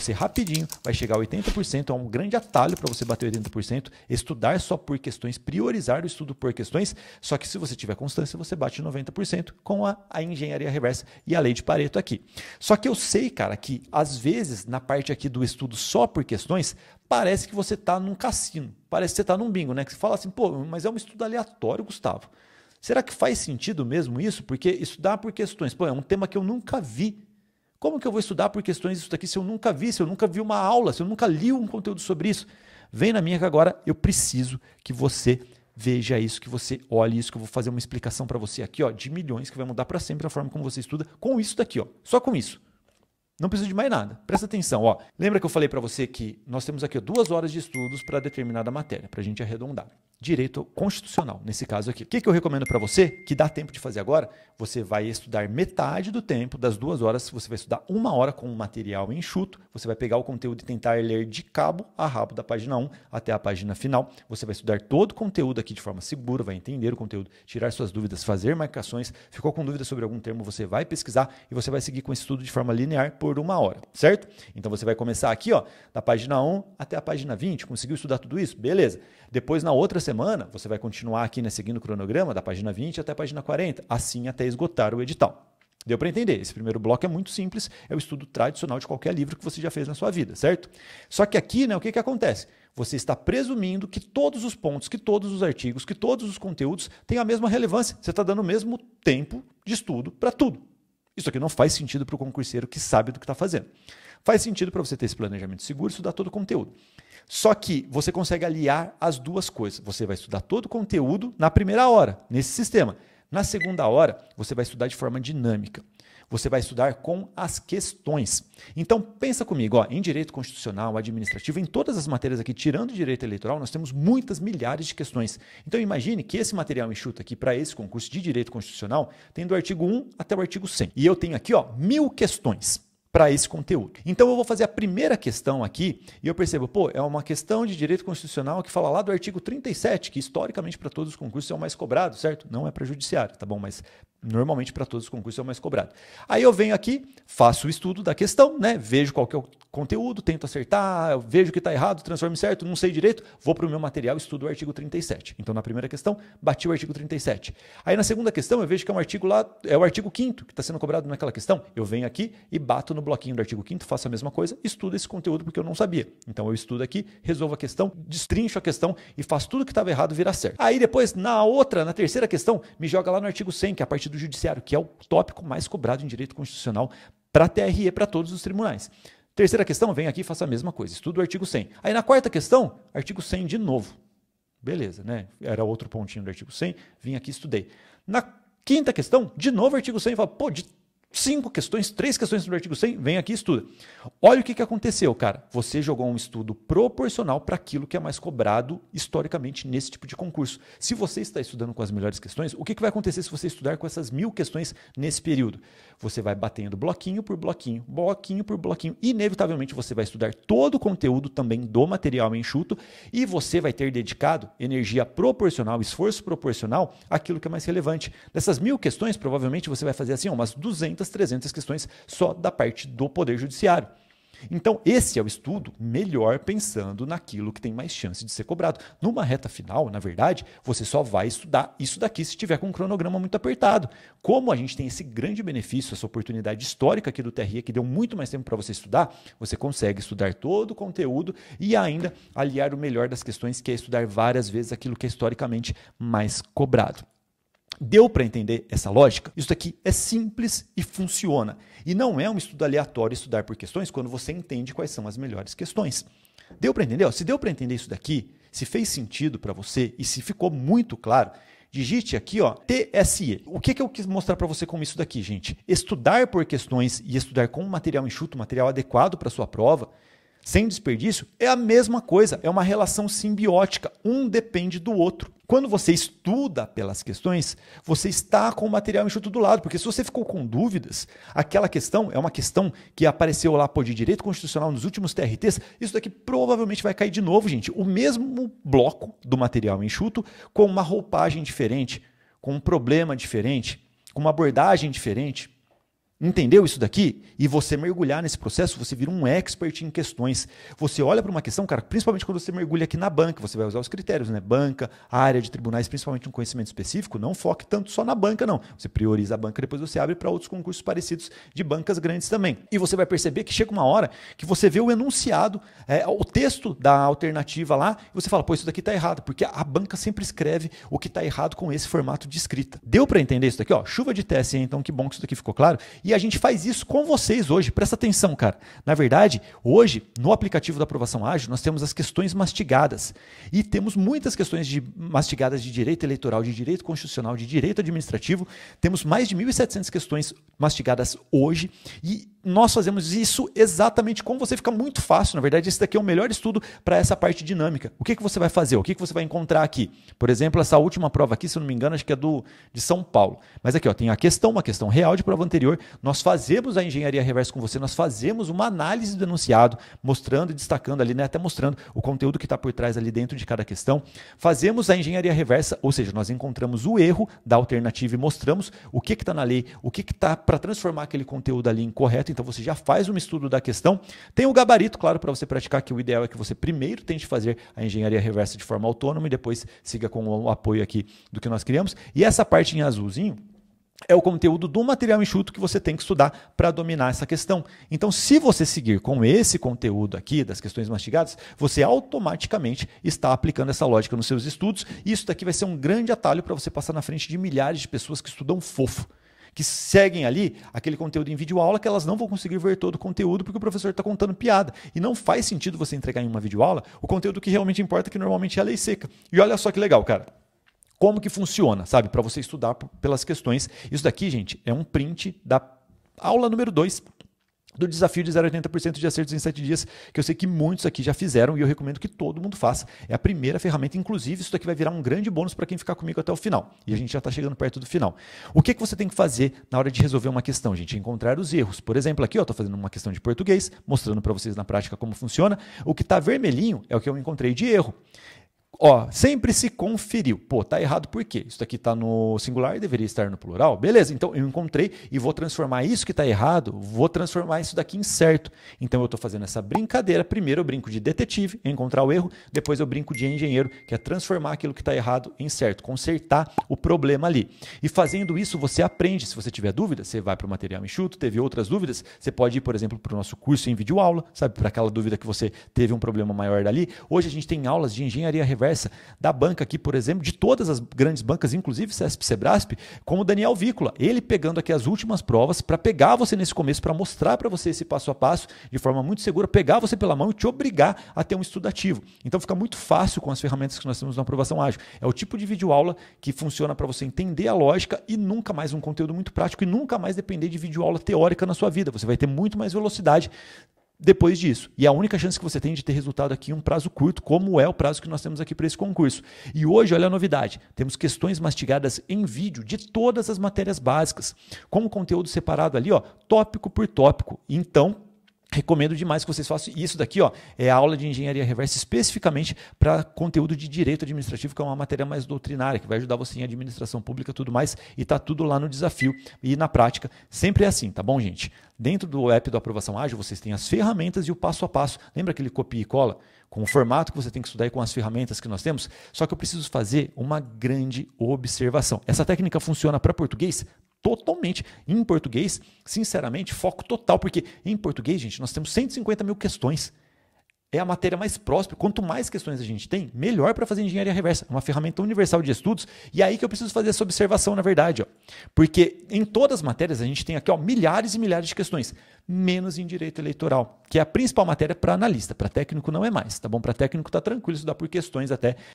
você rapidinho vai chegar a 80%, é um grande atalho para você bater 80%, estudar só por questões, priorizar o estudo por questões, só que se você tiver constância, você bate 90% com a, a engenharia reversa e a lei de Pareto aqui. Só que eu sei, cara, que às vezes na parte aqui do estudo só por questões, parece que você está num cassino, parece que você está num bingo, né? Que você fala assim, pô, mas é um estudo aleatório, Gustavo. Será que faz sentido mesmo isso? Porque estudar por questões, pô, é um tema que eu nunca vi como que eu vou estudar por questões disso daqui se eu nunca vi, se eu nunca vi uma aula, se eu nunca li um conteúdo sobre isso? Vem na minha que agora eu preciso que você veja isso, que você olhe isso, que eu vou fazer uma explicação para você aqui, ó, de milhões, que vai mudar para sempre a forma como você estuda com isso daqui, ó. Só com isso. Não precisa de mais nada. Presta atenção, ó. Lembra que eu falei para você que nós temos aqui ó, duas horas de estudos para determinada matéria, para a gente arredondar direito constitucional, nesse caso aqui. O que, que eu recomendo para você, que dá tempo de fazer agora? Você vai estudar metade do tempo, das duas horas, você vai estudar uma hora com o um material enxuto, você vai pegar o conteúdo e tentar ler de cabo a rabo da página 1 até a página final. Você vai estudar todo o conteúdo aqui de forma segura, vai entender o conteúdo, tirar suas dúvidas, fazer marcações. Ficou com dúvida sobre algum termo, você vai pesquisar e você vai seguir com esse estudo de forma linear por uma hora, certo? Então você vai começar aqui, ó, da página 1 até a página 20. Conseguiu estudar tudo isso? Beleza. Depois, na outra semana, semana, você vai continuar aqui né, seguindo o cronograma da página 20 até a página 40, assim até esgotar o edital. Deu para entender? Esse primeiro bloco é muito simples, é o estudo tradicional de qualquer livro que você já fez na sua vida, certo? Só que aqui, né, o que, que acontece? Você está presumindo que todos os pontos, que todos os artigos, que todos os conteúdos têm a mesma relevância. Você está dando o mesmo tempo de estudo para tudo. Isso aqui não faz sentido para o concurseiro que sabe do que está fazendo. Faz sentido para você ter esse planejamento seguro estudar todo o conteúdo. Só que você consegue aliar as duas coisas. Você vai estudar todo o conteúdo na primeira hora, nesse sistema. Na segunda hora, você vai estudar de forma dinâmica. Você vai estudar com as questões. Então, pensa comigo, ó, em direito constitucional, administrativo, em todas as matérias aqui, tirando direito eleitoral, nós temos muitas milhares de questões. Então, imagine que esse material enxuto aqui para esse concurso de direito constitucional tem do artigo 1 até o artigo 100. E eu tenho aqui ó, mil questões para esse conteúdo. Então eu vou fazer a primeira questão aqui e eu percebo, pô, é uma questão de direito constitucional que fala lá do artigo 37, que historicamente para todos os concursos é o mais cobrado, certo? Não é para judiciário, tá bom? Mas Normalmente para todos os concursos é o mais cobrado. Aí eu venho aqui, faço o estudo da questão, né? Vejo qual que é o conteúdo, tento acertar, vejo que está errado, transformo em certo, não sei direito, vou para o meu material, estudo o artigo 37. Então na primeira questão, bati o artigo 37. Aí na segunda questão eu vejo que é um artigo lá, é o artigo 5 que está sendo cobrado naquela questão. Eu venho aqui e bato no bloquinho do artigo 5 faço a mesma coisa, estudo esse conteúdo porque eu não sabia. Então eu estudo aqui, resolvo a questão, destrincho a questão e faço tudo que estava errado virar certo. Aí depois, na outra, na terceira questão, me joga lá no artigo 100, que é a partir do judiciário, que é o tópico mais cobrado em direito constitucional para a TRE, para todos os tribunais. Terceira questão, vem aqui e faça a mesma coisa, estuda o artigo 100. Aí na quarta questão, artigo 100 de novo. Beleza, né? Era outro pontinho do artigo 100, vim aqui e estudei. Na quinta questão, de novo artigo 100, fala, pô, de cinco questões, três questões do artigo 100, vem aqui e estuda. Olha o que, que aconteceu, cara. Você jogou um estudo proporcional para aquilo que é mais cobrado historicamente nesse tipo de concurso. Se você está estudando com as melhores questões, o que, que vai acontecer se você estudar com essas mil questões nesse período? Você vai batendo bloquinho por bloquinho, bloquinho por bloquinho. Inevitavelmente você vai estudar todo o conteúdo também do material enxuto e você vai ter dedicado energia proporcional, esforço proporcional àquilo que é mais relevante. Dessas mil questões, provavelmente você vai fazer assim, umas 200 200, 300 questões só da parte do Poder Judiciário. Então, esse é o estudo melhor pensando naquilo que tem mais chance de ser cobrado. Numa reta final, na verdade, você só vai estudar isso daqui se tiver com um cronograma muito apertado. Como a gente tem esse grande benefício, essa oportunidade histórica aqui do TRE, que deu muito mais tempo para você estudar, você consegue estudar todo o conteúdo e ainda aliar o melhor das questões, que é estudar várias vezes aquilo que é historicamente mais cobrado. Deu para entender essa lógica? Isso aqui é simples e funciona. E não é um estudo aleatório estudar por questões quando você entende quais são as melhores questões. Deu para entender? se deu para entender isso daqui, se fez sentido para você e se ficou muito claro, digite aqui, ó, TSE. O que, que eu quis mostrar para você com isso daqui, gente? Estudar por questões e estudar com um material enxuto, material adequado para sua prova, sem desperdício, é a mesma coisa, é uma relação simbiótica, um depende do outro. Quando você estuda pelas questões, você está com o material enxuto do lado, porque se você ficou com dúvidas, aquela questão é uma questão que apareceu lá por de direito constitucional nos últimos TRTs, isso daqui provavelmente vai cair de novo, gente. O mesmo bloco do material enxuto com uma roupagem diferente, com um problema diferente, com uma abordagem diferente entendeu isso daqui e você mergulhar nesse processo, você vira um expert em questões. Você olha para uma questão, cara, principalmente quando você mergulha aqui na banca, você vai usar os critérios, né? Banca, área de tribunais, principalmente um conhecimento específico, não foque tanto só na banca, não. Você prioriza a banca, depois você abre para outros concursos parecidos de bancas grandes também. E você vai perceber que chega uma hora que você vê o enunciado, é, o texto da alternativa lá, e você fala, pô, isso daqui está errado, porque a banca sempre escreve o que está errado com esse formato de escrita. Deu para entender isso daqui? Ó, chuva de TSE, então que bom que isso daqui ficou claro. E a gente faz isso com vocês hoje. Presta atenção, cara. Na verdade, hoje, no aplicativo da aprovação ágil, nós temos as questões mastigadas. E temos muitas questões de, mastigadas de direito eleitoral, de direito constitucional, de direito administrativo. Temos mais de 1.700 questões mastigadas hoje. E nós fazemos isso exatamente com você, fica muito fácil. Na verdade, esse daqui é o melhor estudo para essa parte dinâmica. O que, que você vai fazer? O que, que você vai encontrar aqui? Por exemplo, essa última prova aqui, se eu não me engano, acho que é do, de São Paulo. Mas aqui ó, tem a questão, uma questão real de prova anterior. Nós fazemos a engenharia reversa com você, nós fazemos uma análise do enunciado, mostrando e destacando ali, né? até mostrando o conteúdo que está por trás ali dentro de cada questão. Fazemos a engenharia reversa, ou seja, nós encontramos o erro da alternativa e mostramos o que está na lei, o que está para transformar aquele conteúdo ali em correto então você já faz um estudo da questão. Tem o um gabarito, claro, para você praticar, que o ideal é que você primeiro tente fazer a engenharia reversa de forma autônoma e depois siga com o apoio aqui do que nós criamos. E essa parte em azulzinho, é o conteúdo do material enxuto que você tem que estudar para dominar essa questão. Então, se você seguir com esse conteúdo aqui das questões mastigadas, você automaticamente está aplicando essa lógica nos seus estudos. E isso daqui vai ser um grande atalho para você passar na frente de milhares de pessoas que estudam fofo que seguem ali aquele conteúdo em vídeo aula que elas não vão conseguir ver todo o conteúdo porque o professor está contando piada. E não faz sentido você entregar em uma vídeo aula o conteúdo que realmente importa, que normalmente é a lei seca. E olha só que legal, cara como que funciona, sabe? Para você estudar pelas questões. Isso daqui, gente, é um print da aula número 2 do desafio de 0,80% de acertos em 7 dias, que eu sei que muitos aqui já fizeram e eu recomendo que todo mundo faça. É a primeira ferramenta, inclusive isso daqui vai virar um grande bônus para quem ficar comigo até o final. E a gente já está chegando perto do final. O que, que você tem que fazer na hora de resolver uma questão, gente? Encontrar os erros. Por exemplo, aqui eu estou fazendo uma questão de português, mostrando para vocês na prática como funciona. O que está vermelhinho é o que eu encontrei de erro. Ó, sempre se conferiu. Pô, tá errado por quê? Isso daqui tá no singular e deveria estar no plural. Beleza, então eu encontrei e vou transformar isso que tá errado, vou transformar isso daqui em certo. Então eu tô fazendo essa brincadeira. Primeiro eu brinco de detetive, encontrar o erro, depois eu brinco de engenheiro, que é transformar aquilo que tá errado em certo, consertar o problema ali. E fazendo isso, você aprende. Se você tiver dúvida, você vai para o material enxuto, teve outras dúvidas, você pode ir, por exemplo, para o nosso curso em videoaula, sabe? Para aquela dúvida que você teve um problema maior dali. Hoje a gente tem aulas de engenharia reversa conversa da banca aqui, por exemplo, de todas as grandes bancas, inclusive CESP Sebrasp, como o Daniel Vícola, ele pegando aqui as últimas provas para pegar você nesse começo, para mostrar para você esse passo a passo de forma muito segura, pegar você pela mão e te obrigar a ter um estudo ativo. Então fica muito fácil com as ferramentas que nós temos na aprovação ágil. É o tipo de vídeo aula que funciona para você entender a lógica e nunca mais um conteúdo muito prático e nunca mais depender de vídeo aula teórica na sua vida. Você vai ter muito mais velocidade depois disso. E é a única chance que você tem de ter resultado aqui em um prazo curto, como é o prazo que nós temos aqui para esse concurso. E hoje, olha a novidade: temos questões mastigadas em vídeo de todas as matérias básicas, com conteúdo separado ali, ó, tópico por tópico. Então, Recomendo demais que vocês façam isso daqui, ó. É a aula de engenharia reversa especificamente para conteúdo de direito administrativo, que é uma matéria mais doutrinária, que vai ajudar você em administração pública e tudo mais, e tá tudo lá no desafio e na prática. Sempre é assim, tá bom, gente? Dentro do app do Aprovação Ágil, vocês têm as ferramentas e o passo a passo. Lembra aquele copia e cola? Com o formato que você tem que estudar e com as ferramentas que nós temos? Só que eu preciso fazer uma grande observação. Essa técnica funciona para português? totalmente. Em português, sinceramente, foco total, porque em português, gente, nós temos 150 mil questões. É a matéria mais próxima. Quanto mais questões a gente tem, melhor para fazer engenharia reversa. É uma ferramenta universal de estudos. E é aí que eu preciso fazer essa observação, na verdade. Ó. Porque em todas as matérias a gente tem aqui ó, milhares e milhares de questões, menos em direito eleitoral, que é a principal matéria para analista. Para técnico não é mais, tá bom? Para técnico tá tranquilo estudar por questões até